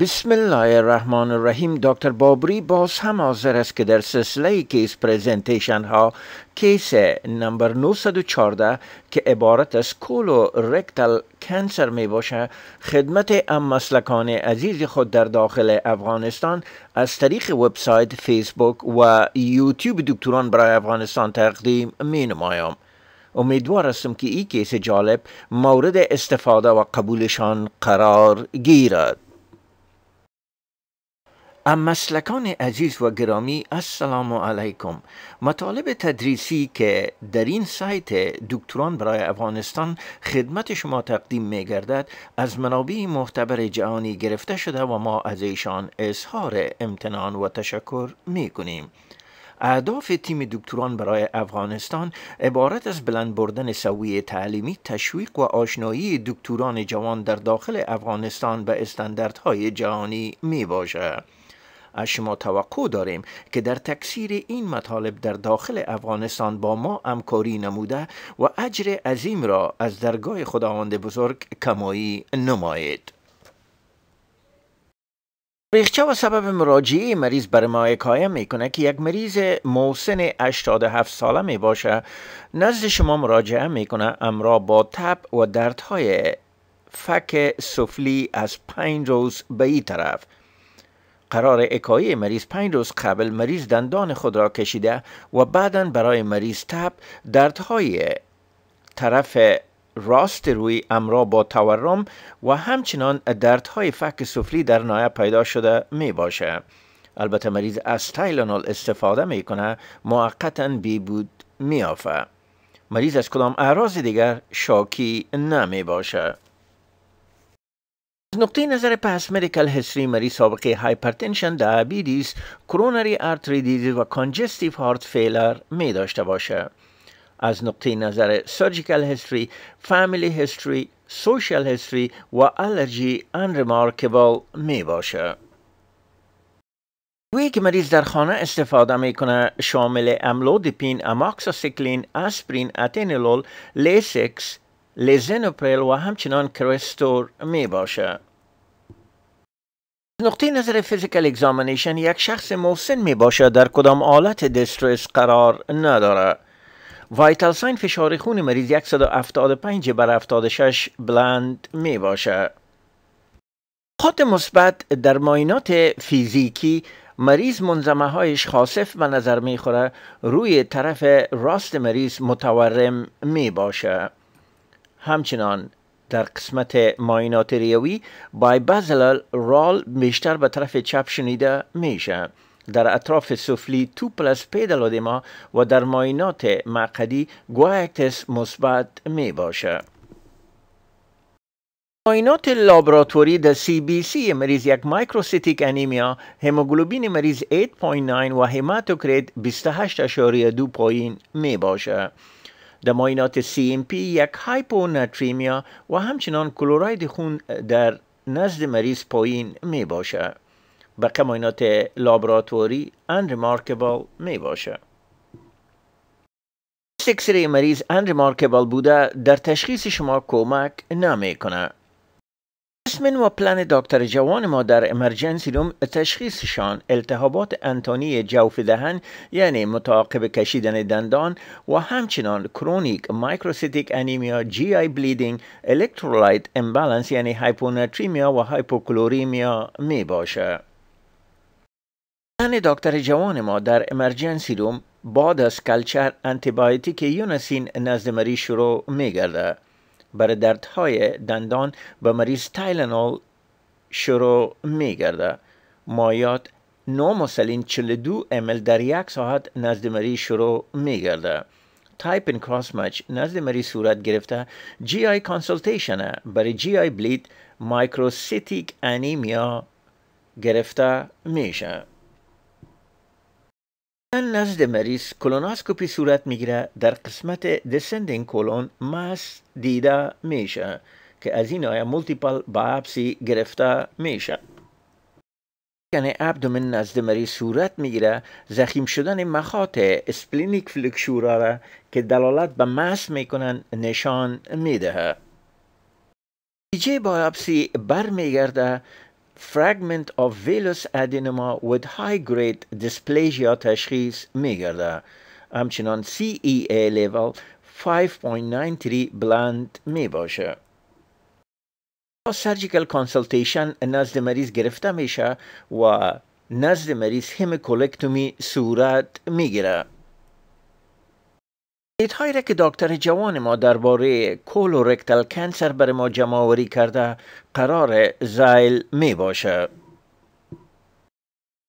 بسم الله الرحمن الرحیم دکتر بابری باز هم حاضر است که در سلسله کیس پریزنتیشن ها کیس نمبر 914 که عبارت از کولو رکتل کنسر می باشه خدمت ام مسلکان عزیز خود در داخل افغانستان از طریق وبسایت فیسبوک و یوتیوب دکتران برای افغانستان تقدیم می نمایم امیدوار هستم که این کیس جالب مورد استفاده و قبولشان قرار گیرد مسلکان عزیز و گرامی السلام علیکم مطالب تدریسی که در این سایت دکتران برای افغانستان خدمت شما تقدیم می گردد از منابع معتبر جهانی گرفته شده و ما از ایشان اظهار امتنان و تشکر می کنیم اهداف تیم دکتران برای افغانستان عبارت از بلند بردن سویه تعلیمی تشویق و آشنایی دکتران جوان در داخل افغانستان به استانداردهای جهانی می از شما توقع داریم که در تکثیر این مطالب در داخل افغانستان با ما همکاری نموده و اجر عظیم را از درگاه خداوند بزرگ کمایی نمایید ریخچه و سبب مراجعه مریض بر ما حکایه کنه که یک مریض موسن 87 ساله می باشه نزد شما مراجعه کنه امرا با تب و دردهای فک سفلی از پنج روز به این طرف قرار اکایی مریض پنج روز قبل مریض دندان خود را کشیده و بعدا برای مریض تب دردهای طرف راست روی امرا با تورم و همچنان دردهای فک سفلی در نایه پیدا شده می باشه. البته مریض از تایلانول استفاده می میکنه موقتا بیبود میافه مریض از کدام اعراض دیگر شاکی نمی باشه از نقطه نظر پس مدیکل هستری مریض سابقه هایپرتنشن، دیابیتیس، کرونری آرتریدیز و کانجستیف هارت فیلر می داشته باشه. از نقطه نظر سرجیکال هستری، فامیلی هستری، سوشال هستری و الرژی انریمارکبل می باشه. دارویی که مریض در خانه استفاده میکنه شامل املودپین، اماکساسیکلین، اسپرین، اتینلول، لیسکس، لیزنوپریل و همچنان کرستور می باشد. نقطه نظر فیزیکل اگزامنیشن یک شخص محسن می باشه در کدام آلت دسترس قرار نداره وایتال ساین فشار خون مریض 175 بر 76 بلند می باشه خود مثبت در ماینات فیزیکی مریض منظمه هایش خاصف به نظر می خوره روی طرف راست مریض متورم می باشه. همچنان در قسمت ماینات ریوی بای بازل رال بیشتر به طرف چپ شنیده میشه در اطراف سفلی 2 پلس پیدل و در ماینات معقدی گوایکتس مثبت می باشه. ماینات لابراتوری در سی بی سی مریض یک مایکروسیتیک انیمیا هموگلوبین مریض 8.9 و هماتوکریت 28.2 پایین می باشه. دماینات CMP یک هایپوناتریمیا و همچنان کلوراید خون در نزد مریض پایین می باشه به کماینات لابراتوری ریمارکبل می باشه سکسری مریض مارکبال بوده در تشخیص شما کمک نمی کنه اسمن و پلن دکتر جوان ما در امرجنسی روم تشخیصشان التهابات انتانی جوف دهن یعنی متعاقب کشیدن دندان و همچنان کرونیک مایکروسیتیک انیمیا جی آی بلیدینگ الکترولایت امبالانس یعنی هایپوناتریمیا و هایپوکلوریمیا می باشه. پلن دکتر جوان ما در امرجنسی روم بعد از کلچر انتیبایوتیک یونسین نزد مری شروع می گرده. برای دردهای دندان به مریض تایلنول شروع می گرده. مایات نوموسلین 42 امل در یک ساعت نزد مریض شروع می گرده. این کراس مچ نزد مریض صورت گرفته جی آی کانسلتیشن برای جی آی بلید مایکروسیتیک انیمیا گرفته میشه ان نزد مریض کلوناسکوپی صورت میگیره در قسمت دسندین کلون ماس دیده میشه که از این آیا مولتیپل باپسی گرفته میشه کنه ابدومن نزد مریض صورت میگیره زخیم شدن مخاط اسپلینیک فلکشورا را که دلالت به ماس میکنن نشان میدهد. نتیجه بر برمیگرده fragment of ویلوس ادینما with high grade dysplasia تشخیص گرده همچنان CEA level 5.93 بلند می باشه با سرجیکل کانسلتیشن نزد مریض گرفته میشه و نزد مریض هیمکولکتومی صورت میگیره هایی را که دکتر جوان ما درباره کولورکتال کانسر کنسر بر ما جمع کرده قرار زایل می باشه.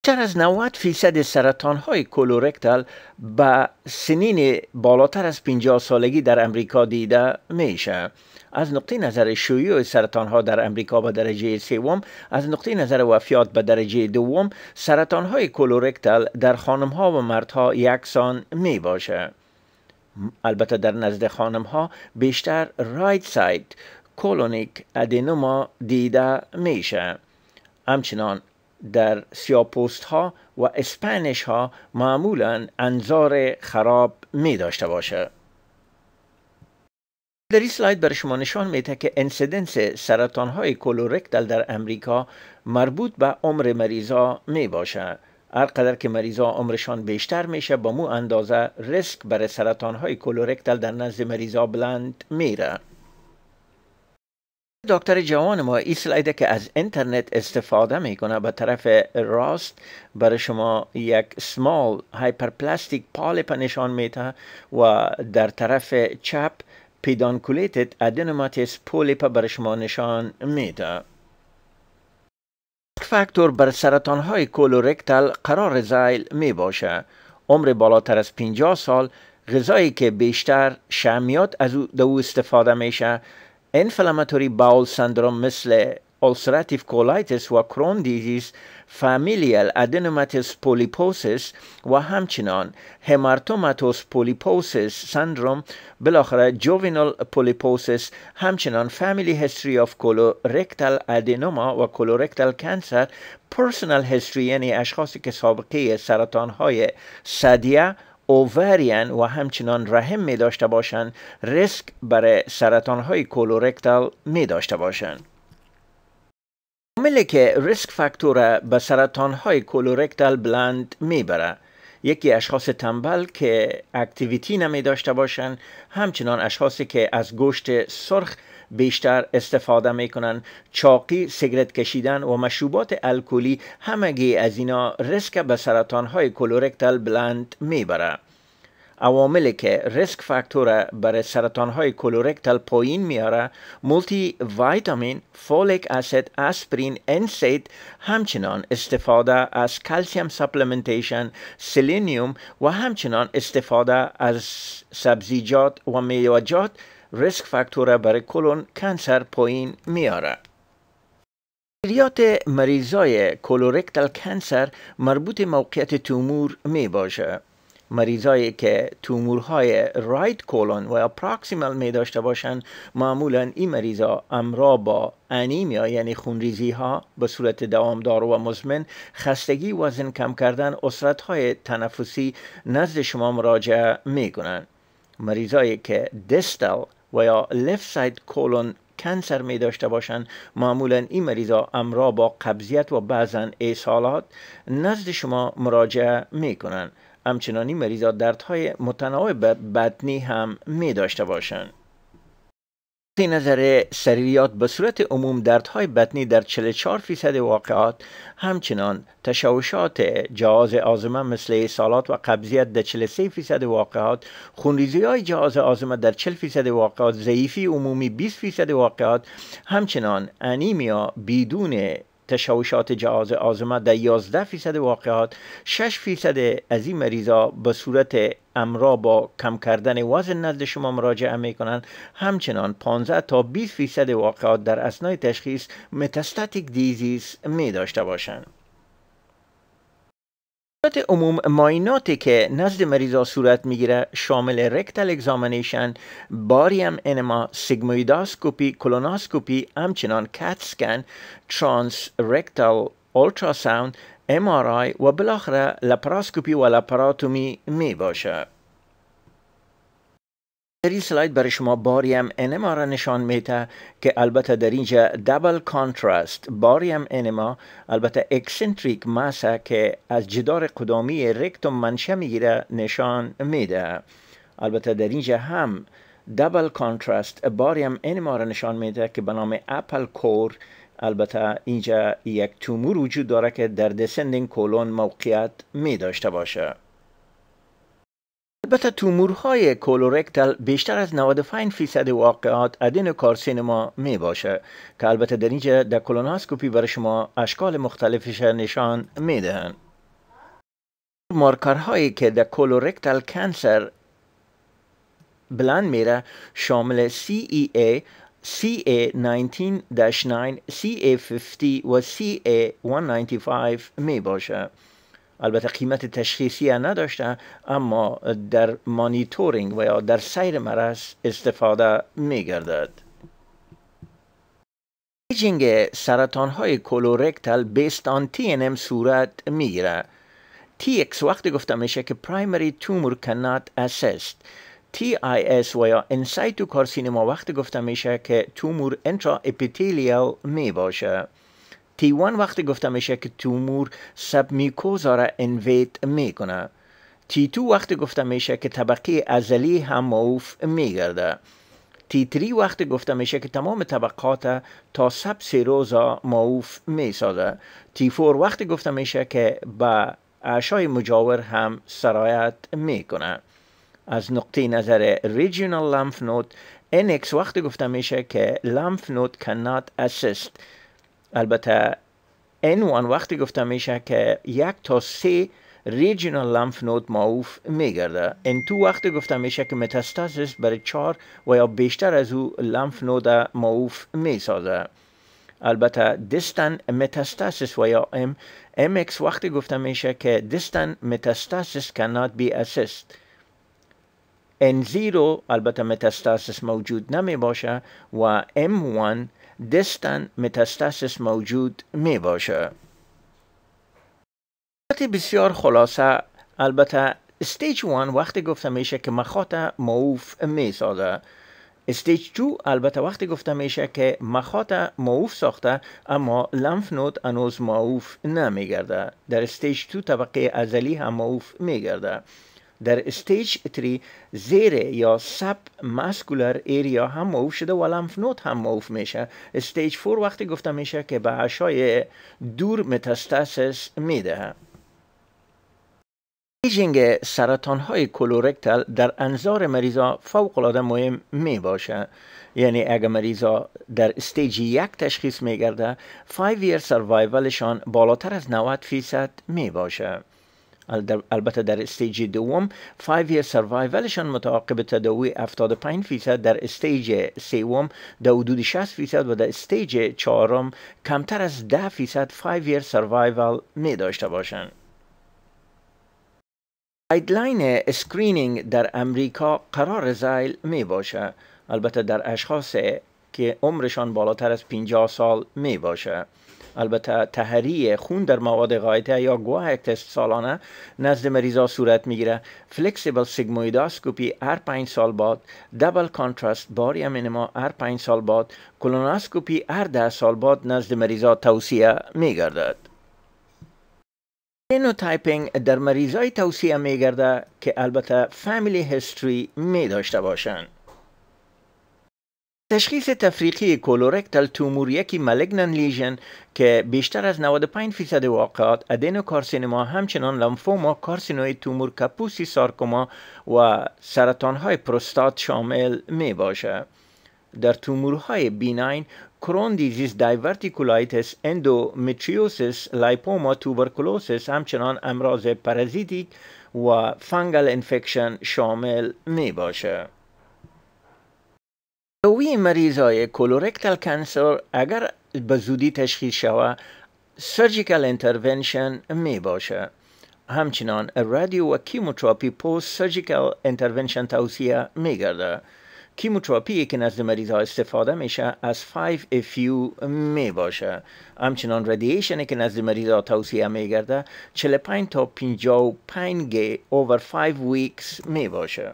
بیشتر از 90 فیصد سرطان های کولورکتال به سنین بالاتر از 50 سالگی در امریکا دیده میشه. از نقطه نظر شیوع سرطان ها در امریکا به درجه سوم، از نقطه نظر وفیات به درجه دوم، سرطان های کولورکتال در خانم ها و مردها یکسان می باشه. البته در نزد خانم ها بیشتر رایت سایت کولونیک ادنوما دیده میشه همچنان در سیاپوست ها و اسپانیش ها معمولا انظار خراب می داشته باشه در این سلاید برای شما نشان میده که انسیدنس سرطان های کلورکتال در امریکا مربوط به عمر مریضا می باشه هر قدر که مریضا عمرشان بیشتر میشه با مو اندازه ریسک برای سرطان های کلورکتل در نزد مریضا بلند میره دکتر جوان ما این سلایده که از اینترنت استفاده میکنه به طرف راست برای شما یک سمال هایپرپلاستیک پالپ نشان میده و در طرف چپ پیدانکولیتت ادنوماتیس پولیپ برای شما نشان میده فاکتور بر سرطان های کولورکتال قرار زیل می باشه. عمر بالاتر از 50 سال غذایی که بیشتر شمیات از او استفاده میشه انفلاماتوری باول سندروم مثل ulcerative colitis و کرون دیزیز فامیلیل ادنوماتوس پولیپوسیس و همچنان همارتوماتوس پولیپوسس سندروم بالاخره جووینال پولیپوسس، همچنان فامیلی هستری آف کولورکتال ادنوما و کولورکتال کنسر پرسنال هستری یعنی اشخاصی که سابقه سرطان های صدیه اوورین و همچنان رحم می داشته باشند ریسک برای سرطان های کولورکتال می داشته باشند عاملی که ریسک فاکتور به سرطان های کولورکتال بلند میبره یکی اشخاص تنبل که اکتیویتی نمی داشته باشند همچنان اشخاصی که از گوشت سرخ بیشتر استفاده کنن، چاقی سیگرت کشیدن و مشروبات الکلی همگی از اینا ریسک به سرطان های کولورکتال بلند میبره عواملی که ریسک فاکتور برای سرطان های کلورکتال پایین میاره مولتی ویتامین فولیک اسید اسپرین انسید همچنان استفاده از کلسیم سپلمنتیشن سلینیوم و همچنان استفاده از سبزیجات و میوجات ریسک فاکتور برای کلون کنسر پایین میاره مریضای کلورکتال کنسر مربوط موقعیت تومور می باشه. مریضایی که تومورهای رایت کولون و یا پراکسیمال می داشته باشند معمولا این مریضا امرا با انیمیا یعنی خونریزی ها به صورت دوامدار و مزمن خستگی وزن کم کردن اسرت های تنفسی نزد شما مراجعه می کنند مریضایی که دستل و یا لفت ساید کولون کنسر می داشته باشند معمولا این مریضا امرا با قبضیت و بعضا ایسالات نزد شما مراجعه می کنند همچنانی مریضا دردهای متناوع بدنی هم می داشته باشند. این نظر سریویات به صورت عموم دردهای بدنی در 44 فیصد واقعات همچنان تشوشات جهاز آزمه مثل سالات و قبضیت در 43 فیصد واقعات خونریزی های جهاز آزمه در 40 فیصد واقعات ضعیفی عمومی 20 فیصد واقعات همچنان انیمیا بدون تشوشات جهاز آزما در 11 فیصد واقعات 6 فیصد از این مریضا به صورت امرا با کم کردن وزن نزد شما مراجعه می کنند همچنان 15 تا 20 فیصد واقعات در اسنای تشخیص متاستاتیک دیزیز می داشته باشند عموم مایناتی که نزد مریضا صورت میگیره شامل رکتال اگزامنیشن، باریم انما سیگمویداسکوپی کلوناسکوپی همچنان کت سکن ترانس رکتال، اولتراساوند ام و بالاخره لپراسکوپی و لپراتومی می باشه در سلاید برای شما باریم انما را نشان میده که البته در اینجا دبل کانتراست باریم انما البته اکسنتریک ماسه که از جدار قدامی رکتوم منشه میگیره نشان میده البته در اینجا هم دبل کانتراست باریم انما را نشان میده که به نام اپل کور البته اینجا یک تومور وجود داره که در دسندین کولون موقعیت می داشته باشه البته تومورهای کولورکتال بیشتر از 95 فیصد واقعات کارسینما می باشه که البته در اینجا در کلوناسکوپی برای شما اشکال مختلفش نشان می دهن. مارکرهایی که در کولورکتال کنسر بلند میره شامل CEA CA19-9, CA50 و CA195 می باشه. البته قیمت تشخیصی نداشته اما در مانیتورینگ و یا در سیر مرض استفاده می گردد. ایجینگ سرطان های کلورکتال بیست آن ام صورت می گیره. اکس وقتی گفته میشه که کنات اسست. تی آی اس و یا انسایتو کارسینما وقتی گفته میشه که تومور انترا اپیتیلیال می باشه T1 وقتی میشه که تومور سب میکوزا را انویت میکنه T2 وقتی گفته میشه که طبقه ازلی هم معوف میگرده T3 وقتی گفته میشه که تمام طبقات تا سب سی روزا معوف میسازه T4 وقتی گفته میشه که به اعشای مجاور هم سرایت میکنه از نقطه نظر ریژیونال لمف نوت، NX وقتی گفته میشه که لامف نوت کنات اسیست، البته N1 وقتی گفته میشه که یک تا سه ریجینال لمف نود معوف میگرده n تو وقتی گفته میشه که متاستاسیس برای چهار و یا بیشتر از او لمف نود معوف میسازه البته دستن متاستاسیس و یا ام ام وقتی گفته میشه که دستن متاستاسیس کنات بی اسست N0 البته متاستاسیس موجود نمی باشه و M1 دستن متستاسس موجود می باشه بسیار خلاصه البته استیج 1 وقتی گفته میشه که مخاطه معوف می سازه استیج 2 البته وقتی گفته میشه که مخاطه معوف ساخته اما لنف نود انوز معوف نمیگرده در استیج 2 طبقه ازلی هم معوف میگرده در استیج 3 زیر یا سب مسکولر ایریا هم موف شده و لنف نوت هم موف میشه استیج 4 وقتی گفته میشه که به عشای دور متستاسس میده ایجینگ سرطان های کلورکتل در انظار مریضا فوق العاده مهم می باشه یعنی اگر مریضا در استیج یک تشخیص می گرده 5 year سروایولشان بالاتر از 90 فیصد می باشه البته در استیج دوم 5 year سروایولشان متعاقب تداوی 75 فیصد در استیج سوم در حدود 60 فیصد و در استیج چهارم کمتر از 10 فیصد 5 year survival می داشته باشند گایدلاین اسکرینینگ در امریکا قرار زیل می باشه البته در اشخاص که عمرشان بالاتر از 50 سال می باشه البته تحری خون در مواد غایته یا گواه تست سالانه نزد مریضا صورت میگیره فلکسیبل سیگمویداسکوپی هر 5 سال بعد دبل کانتراست باری امینما هر 5 سال بعد کلوناسکوپی هر ده سال بعد نزد مریضا توصیه میگردد تایپینگ در مریضای توصیه میگرده که البته فامیلی هستری می داشته باشند تشخیص تفریقی کولورکتال تومور یکی ملگنن لیژن که بیشتر از 95 فیصد واقعات ادینوکارسینما کارسینما همچنان لنفوما کارسینوی تومور کپوسی سارکوما و سرطان های پروستات شامل می باشه. در تومورهای بینین، کرون دیزیز دایورتیکولایتس لایپوما توبرکولوسس همچنان امراض پرازیتیک و فنگل انفکشن شامل می باشه. مریض مریضای کلورکتال کنسر اگر به زودی تشخیص شود سرجیکل انترونشن می باشه همچنان رادیو و کیموتراپی پوست سرجیکل انترونشن توصیه می گرده کیموتراپی که نزد مریض ها استفاده میشه از 5FU می باشه همچنان رادییشن که نزد مریض ها توصیه گرده 45 تا 55 گی over 5 weeks می باشه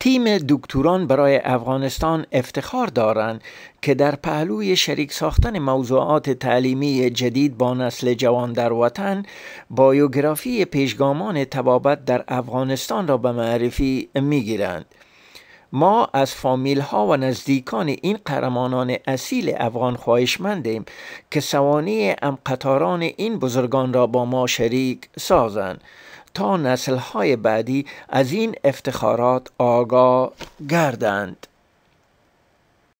تیم دکتران برای افغانستان افتخار دارند که در پهلوی شریک ساختن موضوعات تعلیمی جدید با نسل جوان در وطن بایوگرافی پیشگامان تبابت در افغانستان را به معرفی گیرند. ما از فامیل ها و نزدیکان این قهرمانان اصیل افغان خواهشمندیم که سوانی امقطاران این بزرگان را با ما شریک سازند. تا نسلهای بعدی از این افتخارات آگاه گردند